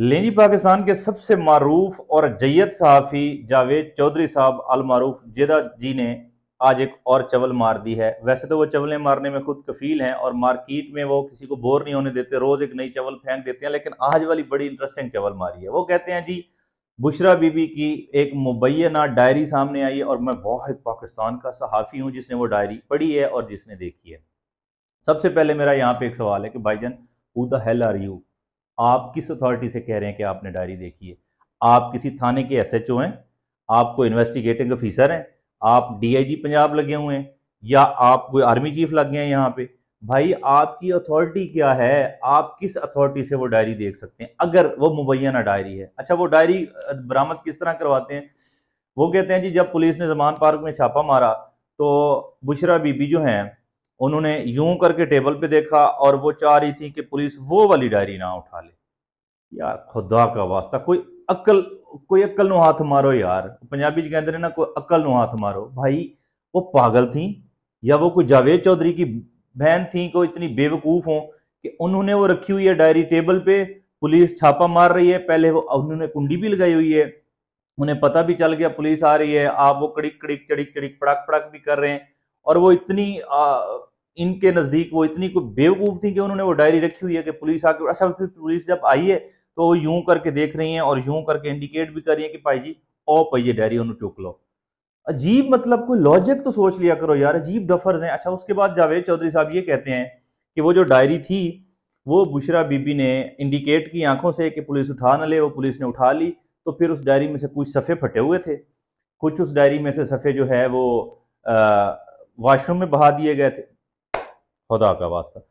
लेनी पाकिस्तान के सबसे मरूफ और जयत सहाफ़ी जावेद चौधरी साहब अलमारूफ जेदा जी ने आज एक और चवल मार दी है वैसे तो वो चवलें मारने में खुद कफील हैं और मार्केट में वो किसी को बोर नहीं होने देते रोज़ एक नई चवल फेंक देते हैं लेकिन आज वाली बड़ी इंटरेस्टिंग चवल मारी है वो कहते हैं जी बुशरा बीबी की एक मुबैना डायरी सामने आई है और मैं वाहिद पाकिस्तान का सहाफ़ी हूँ जिसने वो डायरी पढ़ी है और जिसने देखी है सबसे पहले मेरा यहाँ पे एक सवाल है कि भाई who the hell are you आप किस अथॉरिटी से कह रहे हैं कि आपने डायरी देखी है आप किसी थाने के एस एच ओ हैं आपको इन्वेस्टिगेटिंग ऑफिसर हैं आप डीआईजी पंजाब लगे हुए हैं या आप कोई आर्मी चीफ लग गए हैं यहाँ पे भाई आपकी अथॉरिटी क्या है आप किस अथॉरिटी से वो डायरी देख सकते हैं अगर वो मुबैना डायरी है अच्छा वो डायरी बरामद किस तरह करवाते हैं वो कहते हैं जी जब पुलिस ने जमान पार्क में छापा मारा तो बुशरा बीबी जो हैं उन्होंने यूं करके टेबल पे देखा और वो चाह रही थी कि पुलिस वो वाली डायरी ना उठा ले यार खुदा का वास्ता कोई अकल कोई अकल नो हाथ मारो यार पंजाबी कहते कहते ना कोई अकल नो हाथ मारो भाई वो पागल थी या वो कोई जावेद चौधरी की बहन थी को इतनी बेवकूफ हो कि उन्होंने वो रखी हुई है डायरी टेबल पे पुलिस छापा मार रही है पहले वो उन्होंने कुंडी भी लगाई हुई है उन्हें पता भी चल गया पुलिस आ रही है आप वो कड़िक कड़िक चड़िक चड़िक पड़क पड़क भी कर रहे हैं और वो इतनी इनके नज़दीक वो इतनी कोई बेवकूफ़ थी कि उन्होंने वो डायरी रखी हुई है कि पुलिस आके अच्छा फिर पुलिस जब आई है तो वो यूं करके देख रही हैं और यूं करके इंडिकेट भी कर रही हैं कि भाई जी ओ पाइए डायरी उन्होंने चुक लो अजीब मतलब कोई लॉजिक तो सोच लिया करो यार अजीब डफर्स हैं अच्छा उसके बाद जावेद चौधरी साहब ये कहते हैं कि वो जो डायरी थी वो बुशरा बीबी ने इंडिकेट की आंखों से कि पुलिस उठा न ले वो पुलिस ने उठा ली तो फिर उस डायरी में से कुछ सफ़े फटे हुए थे कुछ उस डायरी में से सफ़े जो है वो वाशरूम में बहा दिए गए थे खुदा का वास्ता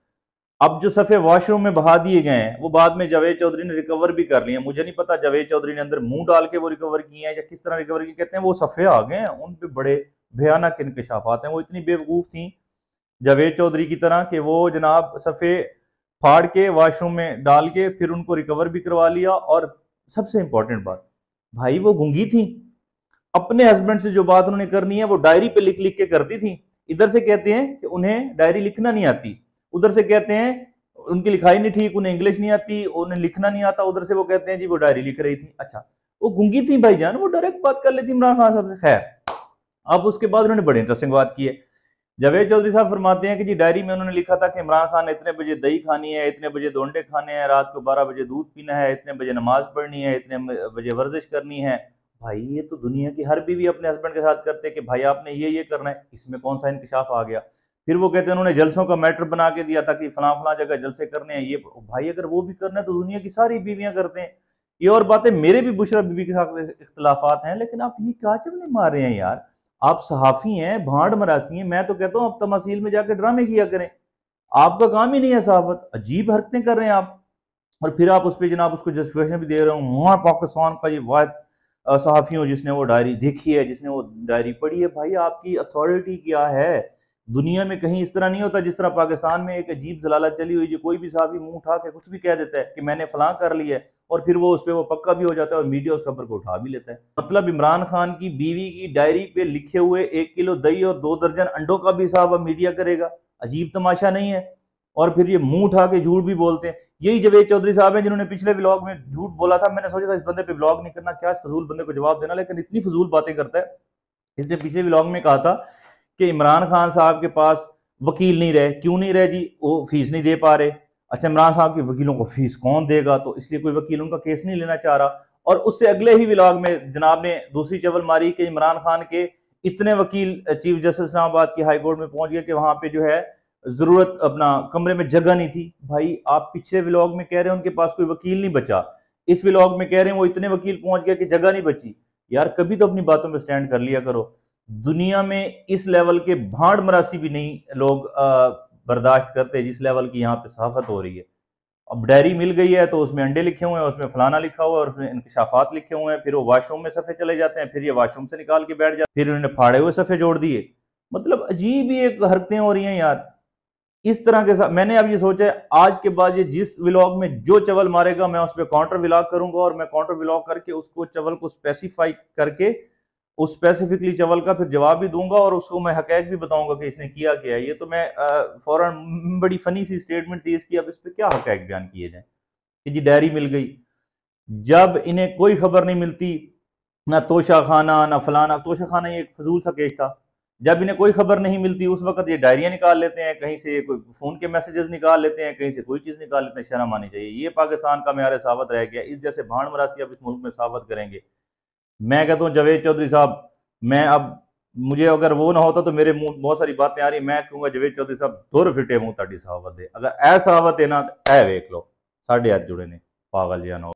अब जो सफ़े वॉशरूम में बहा दिए गए हैं वो बाद में जावेद चौधरी ने रिकवर भी कर लिए मुझे नहीं पता जावेद चौधरी ने अंदर मुंह डाल के वो रिकवर किए हैं या किस तरह रिकवर किए कहते हैं वो सफ़े आ गए हैं उन पर बड़े भयानक इनकशाफात हैं वो इतनी बेवकूफ़ थी जावेद चौधरी की तरह कि वो जनाब सफ़े फाड़ के वाशरूम में डाल के फिर उनको रिकवर भी करवा लिया और सबसे इंपॉर्टेंट बात भाई वो गूंगी थी अपने हस्बैंड से जो बात उन्होंने करनी है वो डायरी पे लिख लिख के करती थी इधर से कहते हैं कि उन्हें डायरी लिखना नहीं आती उधर से कहते हैं उनकी लिखाई नहीं ठीक उन्हें इंग्लिश नहीं आती उन्हें लिखना नहीं आता उधर से वो कहते हैं जी वो डायरी लिख रही थी अच्छा वो गुंगी थी भाई जान वो डायरेक्ट बात कर लेती इमरान खान साहब से खैर अब उसके बाद उन्होंने बड़ी इंटरेस्टिंग बात की है जावेद चौधरी साहब फरमाते हैं कि जी डायरी में उन्होंने लिखा था कि इमरान खान ने इतने बजे दही खानी है इतने बजे दोंडे खाने हैं रात को बारह बजे दूध पीना है इतने बजे नमाज पढ़नी है इतने बजे वर्जिश करनी है भाई ये तो दुनिया की हर बीवी अपने हस्बैंड के साथ करते कि भाई आपने ये ये करना है इसमें कौन सा इंकशाफ आ गया फिर वो कहते हैं उन्होंने जलसों का मैटर बना के दिया था कि फला फला जगह जलसे करने हैं ये भाई अगर वो भी करना है तो दुनिया की सारी बीवियां करते हैं ये और बातें मेरे भी बुशरा बीबी के साथ इख्तलाफात हैं लेकिन आप ये क्या चबले मार रहे हैं यार आप सहाफ़ी हैं भांड मरासी हैं मैं तो कहता हूँ आप तमासील में जाकर ड्रामे किया करें आपका काम ही नहीं है सहाफत अजीब हरकतें कर रहे हैं आप और फिर आप उस पर जनाब उसको जस्टिफिकेशन भी दे रहे हो पाकिस्तान का ये वायद सहाफ़ियों जिसने वो डायरी देखी है जिसने वो डायरी पढ़ी है भाई आपकी अथॉरिटी क्या है दुनिया में कहीं इस तरह नहीं होता जिस तरह पाकिस्तान में एक अजीब जलालत चली हुई जो कोई भी सहाफ़ी मुंह उठा के कुछ भी कह देता है कि मैंने फलां कर लिया है और फिर वो उस पर वो पक्का भी हो जाता है और मीडिया उस खबर को उठा भी लेता है मतलब इमरान खान की बीवी की डायरी पे लिखे हुए एक किलो दही और दो दर्जन अंडों का भी हिसाब मीडिया करेगा अजीब तमाशा नहीं है और फिर ये मुंह उठा के झूठ भी बोलते हैं यही जवेद चौधरी साहब हैं जिन्होंने पिछले ब्लॉग में झूठ बोला था मैंने सोचा था इस बंदे पे ब्लॉग नहीं करना क्या फजूल बंदे को जवाब देना लेकिन इतनी फजूल बातें करता है इसने पिछले ब्लॉग में कहा था कि इमरान खान साहब के पास वकील नहीं रहे क्यों नहीं रहे जी वो फीस नहीं दे पा रहे अच्छा इमरान साहब के वकीलों को फीस कौन देगा तो इसलिए कोई वकील उनका केस नहीं लेना चाह रहा और उससे अगले ही ब्लॉग में जनाब ने दूसरी चवल मारी कि इमरान खान के इतने वकील चीफ जस्टिस इस्लामाबाद की हाईकोर्ट में पहुंच गए कि वहां पे जो है ज़रूरत अपना कमरे में जगह नहीं थी भाई आप पिछले व्लॉग में कह रहे हैं उनके पास कोई वकील नहीं बचा इस व्लॉग में कह रहे हैं वो इतने वकील पहुंच गया कि जगह नहीं बची यार कभी तो अपनी बातों में स्टैंड कर लिया करो दुनिया में इस लेवल के भाड़ मरासी भी नहीं लोग बर्दाश्त करते जिस लेवल की यहाँ पे सहाफत हो रही है अब डायरी मिल गई है तो उसमें अंडे लिखे हुए हैं उसमें फलाना लिखा हुआ है और उसमें इंकशाफात लिखे हुए हैं फिर वो वाशरूम में सफ़े चले जाते हैं फिर ये वाशरूम से निकाल के बैठ जाते हैं फिर उन्होंने फाड़े हुए सफ़े जोड़ दिए मतलब अजीब ही एक हरकतें हो रही हैं यार इस तरह के साथ मैंने अब ये सोचा है आज के बाद ये जिस विलॉग में जो चवल मारेगा मैं उस पर काउंटर विलॉग करूंगा और मैं काउंटर विलॉग करके उसको चवल को स्पेसिफाई करके उस स्पेसिफिकली चवल का फिर जवाब भी दूंगा और उसको मैं हकैक भी बताऊंगा कि इसने किया क्या है ये तो मैं फौरन बड़ी फनी सी स्टेटमेंट थी इसकी अब इस पर क्या हकैक बयान किए जाए कि जी डायरी मिल गई जब इन्हें कोई खबर नहीं मिलती ना तोशा खाना ना फलाना तोशा खाना ये एक फजूल सा केस था जब इन्हें कोई खबर नहीं मिलती उस वक्त ये डायरियां निकाल लेते हैं कहीं से कोई फ़ोन के मैसेजेस निकाल लेते हैं कहीं से कोई चीज़ निकाल लेते हैं शर्म आनी चाहिए ये पाकिस्तान का मैार सावत रह गया इस जैसे भाण मरासी अब इस मुल्क में सावत करेंगे मैं कहता हूँ जावेद चौधरी साहब मैं अब मुझे अगर वो ना होता तो मेरे मुंह बहुत सारी बातें आ रही मैं कहूँगा जावेद चौधरी साहब दुर फिटे मुंह ताकि सहावत दे अगर ऐसा सहावत है ना तो ऐ वेख लो साढ़े हाथ जुड़े ने पागल जन